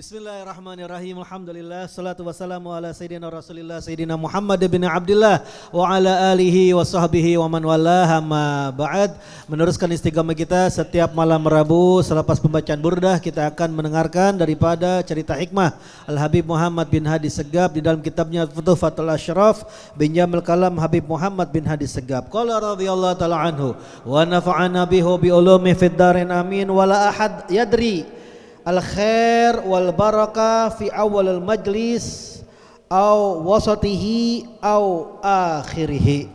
Bismillahirrahmanirrahim. Alhamdulillah. Salatu wassalamu ala Sayyidina Rasulillah Sayyidina Muhammad bin Abdullah wa ala alihi wa sahbihi wa man walah ma ba'd. Meneruskan istiqamah kita setiap malam Rabu selepas pembacaan burdah kita akan mendengarkan daripada cerita hikmah Al Habib Muhammad bin Hadi Segab di dalam kitabnya Futuhatul Asyraf bin Jamil Kalam Habib Muhammad bin Hadi Segab. Qala radhiyallahu taala anhu wa nafa'ana bihi bi ulumi fid darin amin wala ahad yadri al khair wal baraka fi awal al majlis au wasatihi au akhirih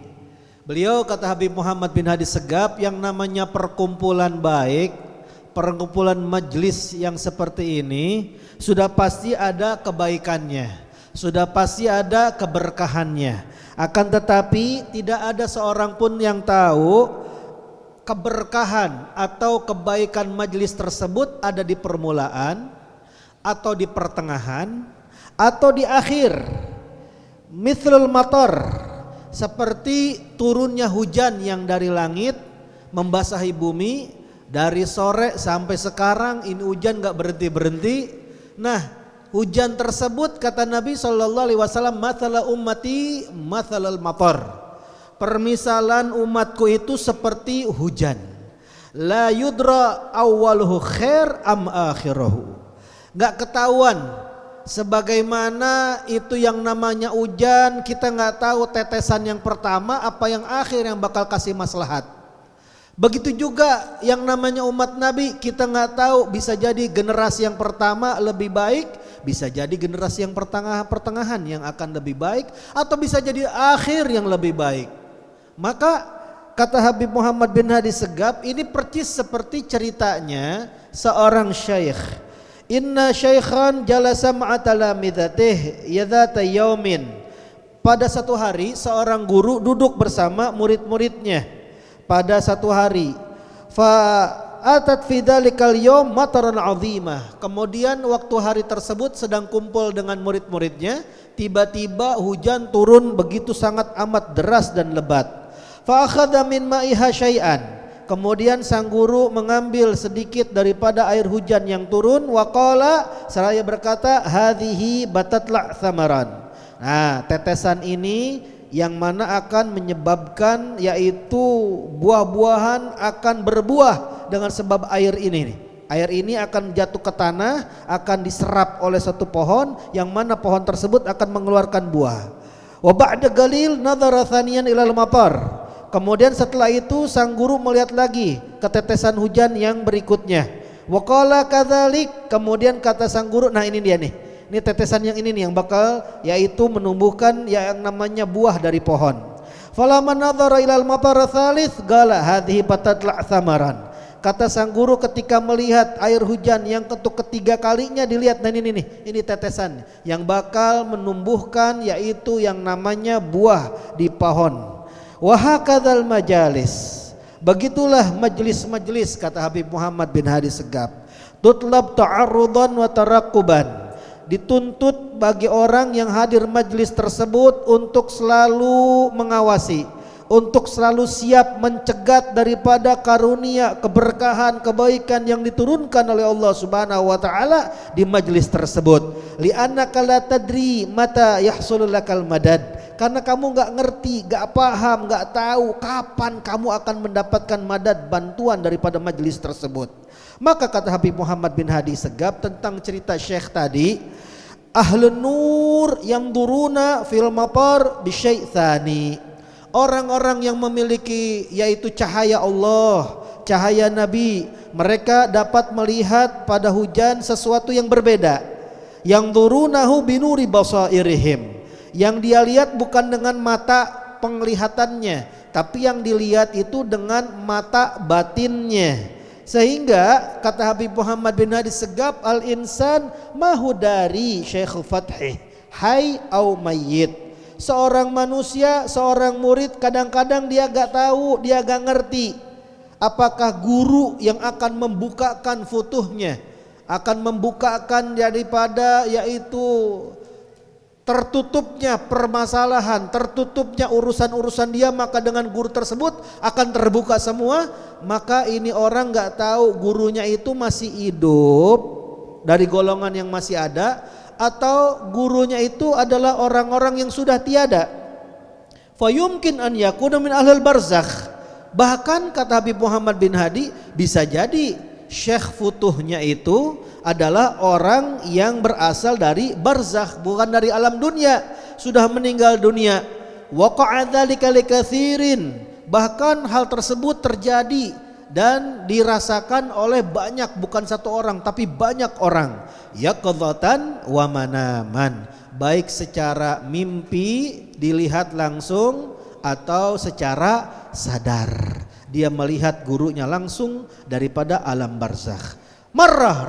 beliau kata Habib Muhammad bin Hadi Segap yang namanya perkumpulan baik perkumpulan majlis yang seperti ini sudah pasti ada kebaikannya sudah pasti ada keberkahannya akan tetapi tidak ada seorang pun yang tahu keberkahan atau kebaikan majelis tersebut ada di permulaan atau di pertengahan atau di akhir. Mithlul mator seperti turunnya hujan yang dari langit membasahi bumi dari sore sampai sekarang ini hujan nggak berhenti berhenti. Nah hujan tersebut kata Nabi saw Alaihi ummati masalah mator permisalan umatku itu seperti hujan. La yudra awaluhu khair am akhirahu. ketahuan sebagaimana itu yang namanya hujan kita nggak tahu tetesan yang pertama apa yang akhir yang bakal kasih maslahat. Begitu juga yang namanya umat Nabi kita nggak tahu bisa jadi generasi yang pertama lebih baik, bisa jadi generasi yang pertengahan pertengahan yang akan lebih baik atau bisa jadi akhir yang lebih baik. Maka kata Habib Muhammad bin Hadi Segab ini percis seperti ceritanya seorang syekh. Inna syaikhan jalasa ma'atalamidhatih yadhata yaumin. Pada satu hari seorang guru duduk bersama murid-muridnya pada satu hari. Fa atat fi dzalikal yaum mataran azimah. Kemudian waktu hari tersebut sedang kumpul dengan murid-muridnya, tiba-tiba hujan turun begitu sangat amat deras dan lebat. Fa'akhadha min ma'iha syai'an. Kemudian sang guru mengambil sedikit daripada air hujan yang turun waqala seraya berkata hadhihi batatla samaran. Nah, tetesan ini yang mana akan menyebabkan yaitu buah-buahan akan berbuah dengan sebab air ini. Air ini akan jatuh ke tanah, akan diserap oleh satu pohon yang mana pohon tersebut akan mengeluarkan buah. Wa ba'da galil nadhara ilal matar. Kemudian setelah itu sang guru melihat lagi ketetesan hujan yang berikutnya. Wakola kadzalik. Kemudian kata sang guru, nah ini dia nih. Ini tetesan yang ini nih yang bakal yaitu menumbuhkan yang namanya buah dari pohon. ilal gala samaran. Kata sang guru ketika melihat air hujan yang ketuk ketiga kalinya dilihat nah ini nih, ini tetesan yang bakal menumbuhkan yaitu yang namanya buah di pohon. Wahakadal majalis. Begitulah majlis-majlis kata Habib Muhammad bin Hadi Segap. Tutlab wa tarakuban. Dituntut bagi orang yang hadir majlis tersebut untuk selalu mengawasi untuk selalu siap mencegat daripada karunia, keberkahan, kebaikan yang diturunkan oleh Allah Subhanahu wa taala di majelis tersebut. annaka la tadri mata yahsulul madad. Karena kamu nggak ngerti, nggak paham, nggak tahu kapan kamu akan mendapatkan madad bantuan daripada majelis tersebut. Maka kata Habib Muhammad bin Hadi Segab tentang cerita Syekh tadi, ahlun nur yang duruna fil mapar bisyai Thani orang-orang yang memiliki yaitu cahaya Allah, cahaya Nabi, mereka dapat melihat pada hujan sesuatu yang berbeda. Yang turunahu binuri basairihim. Yang dia lihat bukan dengan mata penglihatannya, tapi yang dilihat itu dengan mata batinnya. Sehingga kata Habib Muhammad bin Hadi segap al insan mahudari syekh fathih hai au mayyit Seorang manusia, seorang murid kadang-kadang dia gak tahu, dia gak ngerti. Apakah guru yang akan membukakan futuhnya, akan membukakan daripada yaitu tertutupnya permasalahan, tertutupnya urusan-urusan dia maka dengan guru tersebut akan terbuka semua maka ini orang nggak tahu gurunya itu masih hidup dari golongan yang masih ada atau gurunya itu adalah orang-orang yang sudah tiada. Fayumkin an yakuna min ahlul barzakh. Bahkan kata Habib Muhammad bin Hadi bisa jadi Syekh Futuhnya itu adalah orang yang berasal dari barzakh bukan dari alam dunia sudah meninggal dunia waqa'a dzalika bahkan hal tersebut terjadi dan dirasakan oleh banyak bukan satu orang tapi banyak orang yaqadhatan wa manaman baik secara mimpi dilihat langsung atau secara sadar dia melihat gurunya langsung daripada alam barzakh marrah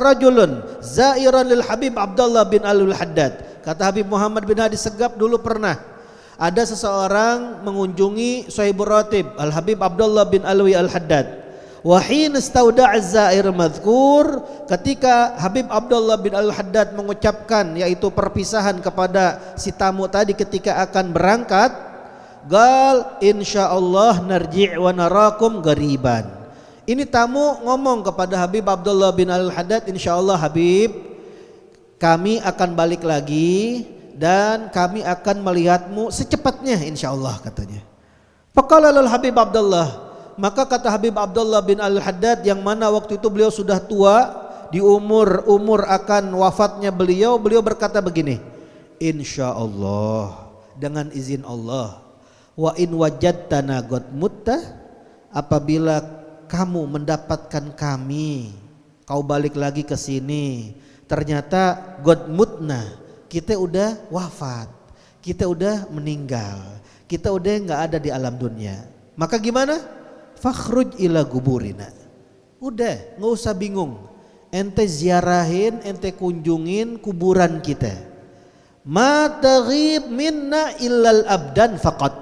rajulun zairan lil habib Abdullah bin Alul Haddad kata Habib Muhammad bin Hadi Segap dulu pernah ada seseorang mengunjungi Suhaibur Ratib Al Habib Abdullah bin Alwi Al Haddad. Wahin istauda zair madhkur ketika Habib Abdullah bin Al Haddad mengucapkan yaitu perpisahan kepada si tamu tadi ketika akan berangkat gal insyaallah narji' wa narakum gariban. Ini tamu ngomong kepada Habib Abdullah bin Al Haddad insyaallah Habib kami akan balik lagi dan kami akan melihatmu secepatnya insya Allah katanya. Pakala Habib Abdullah. Maka kata Habib Abdullah bin Al-Haddad yang mana waktu itu beliau sudah tua di umur umur akan wafatnya beliau beliau berkata begini insya Allah dengan izin Allah wa in wajadtana tanagot mutta apabila kamu mendapatkan kami kau balik lagi ke sini ternyata god mutna kita udah wafat, kita udah meninggal, kita udah nggak ada di alam dunia. Maka gimana? Fakhruj ila guburina. Udah, nggak usah bingung. Ente ziarahin, ente kunjungin kuburan kita. Ma taghib minna illal abdan faqat.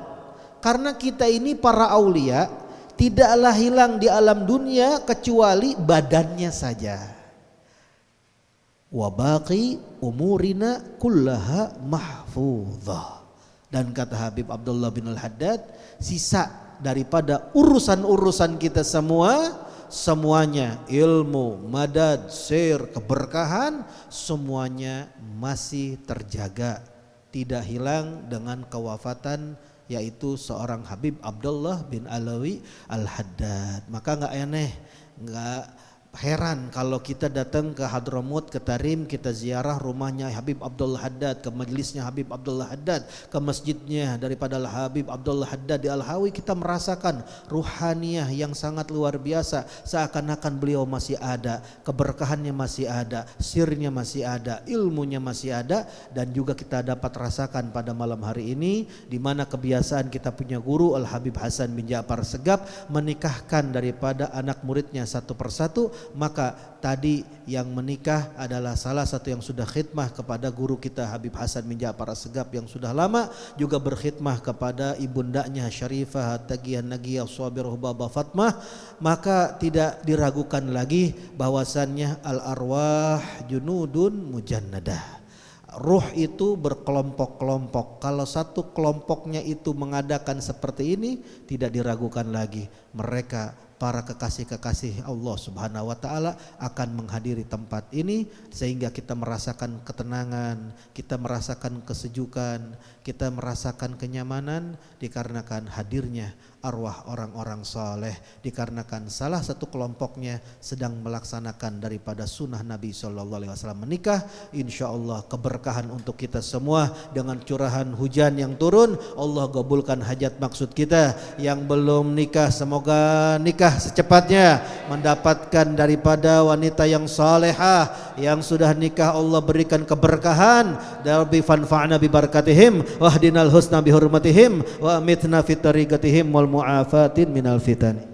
Karena kita ini para aulia tidaklah hilang di alam dunia kecuali badannya saja wa baqi umurina kullaha mahfuzah Dan kata Habib Abdullah bin Al-Haddad, sisa daripada urusan-urusan kita semua semuanya ilmu, madad, sir, keberkahan semuanya masih terjaga tidak hilang dengan kewafatan yaitu seorang Habib Abdullah bin Alawi Al-Haddad. Maka nggak aneh, nggak heran kalau kita datang ke Hadramut, ke Tarim, kita ziarah rumahnya Habib Abdullah Haddad, ke majlisnya Habib Abdullah Haddad, ke masjidnya daripada Habib Abdullah Haddad di Al-Hawi kita merasakan ruhaniah yang sangat luar biasa seakan-akan beliau masih ada, keberkahannya masih ada, sirnya masih ada, ilmunya masih ada dan juga kita dapat rasakan pada malam hari ini di mana kebiasaan kita punya guru Al Habib Hasan bin Ja'far Segap menikahkan daripada anak muridnya satu persatu maka tadi yang menikah adalah salah satu yang sudah khidmah kepada guru kita Habib Hasan bin para Segap yang sudah lama juga berkhidmah kepada ibundanya Syarifah Tagihan Nagiyah Sabirah Baba Fatmah maka tidak diragukan lagi bahwasannya al-arwah junudun mujannadah Ruh itu berkelompok-kelompok. Kalau satu kelompoknya itu mengadakan seperti ini, tidak diragukan lagi mereka para kekasih-kekasih Allah Subhanahu wa taala akan menghadiri tempat ini sehingga kita merasakan ketenangan, kita merasakan kesejukan, kita merasakan kenyamanan dikarenakan hadirnya arwah orang-orang saleh dikarenakan salah satu kelompoknya sedang melaksanakan daripada sunnah Nabi Shallallahu Alaihi Wasallam menikah insya Allah keberkahan untuk kita semua dengan curahan hujan yang turun Allah gabulkan hajat maksud kita yang belum nikah semoga nikah segera secepatnya mendapatkan daripada wanita yang salehah yang sudah nikah Allah berikan keberkahan darbi fanfa'na bi barakatihim wahdinal husna bi hurmatihim wa amitna fi tariqatihim wal mu'afatin minal fitani